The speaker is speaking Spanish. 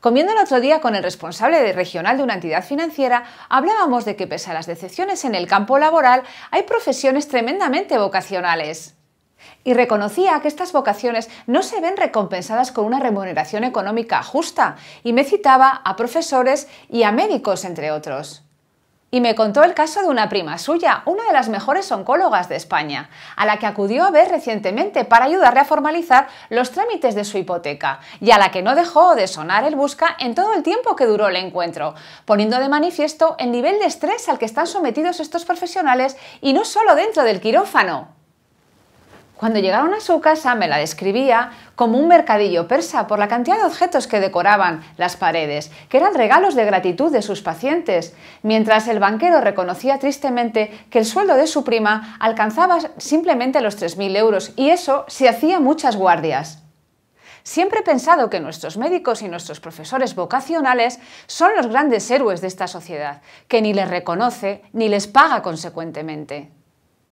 Comiendo el otro día con el responsable regional de una entidad financiera, hablábamos de que pese a las decepciones en el campo laboral, hay profesiones tremendamente vocacionales. Y reconocía que estas vocaciones no se ven recompensadas con una remuneración económica justa, y me citaba a profesores y a médicos, entre otros. Y me contó el caso de una prima suya, una de las mejores oncólogas de España, a la que acudió a ver recientemente para ayudarle a formalizar los trámites de su hipoteca, y a la que no dejó de sonar el busca en todo el tiempo que duró el encuentro, poniendo de manifiesto el nivel de estrés al que están sometidos estos profesionales y no solo dentro del quirófano. Cuando llegaron a su casa me la describía como un mercadillo persa por la cantidad de objetos que decoraban las paredes, que eran regalos de gratitud de sus pacientes, mientras el banquero reconocía tristemente que el sueldo de su prima alcanzaba simplemente los 3.000 euros y eso se hacía muchas guardias. Siempre he pensado que nuestros médicos y nuestros profesores vocacionales son los grandes héroes de esta sociedad, que ni les reconoce ni les paga consecuentemente.